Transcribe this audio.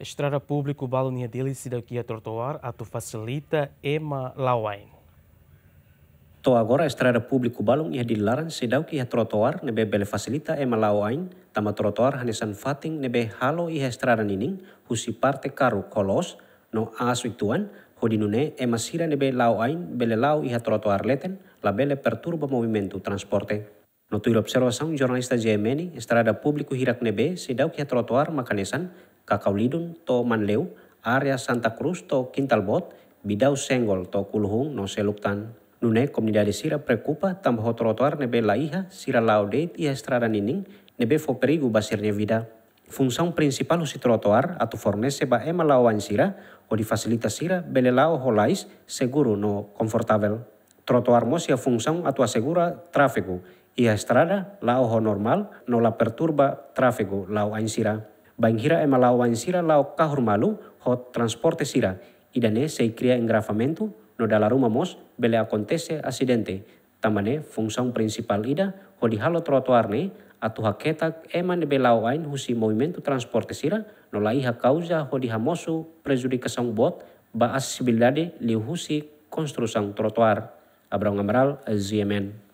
Estrada Pública Balonha e Delici daqui a trotoar a tu facilita Ema Lawain. To agora estrada pública balon e ia dilaran sedau ki trotoar nebe bele fasilita ema lawain. tama trotoar hanesan fating nebe halo iha e estrada nining husi parte karu kolos no asu ituan hodinune e masira nebe lawain bele lau iha trotoar leten la bele perturba movimento transporte. No tuir observação jornalista Jemeni, estrada público hirak nebe sedau ki trotoar makanesan Kakaulidun to Manleu, area Santa Cruz to Kintalbot, Bidau Sengol to Kulhung no Seluktan. Nune comunidade sira preocupa tambah trotoar nebe la hija sira laudeit ia estrada nining nebe fo perigo basirnya vida. Fungsi principal si trotoar atu fornece ba ema an sira o di facilita sira bele lao holais seguro no confortável. Trotoar mo sia função atu asegura tráfego ia strada estrada lao normal no la perturba tráfego lao sira. Banjira e sira lao kahurmalu hot transporte sira, idane se cria engrafamento no dalaruma mos bele acontece Tamane função principal ida holi halo trotuarne atu haketa eman belau husi movimento transporte sira no laiha causa holi hamosu prejudicação bot ba acessibilidade liu husi konstrusang trotoar. Abrão Amaral, ZMN.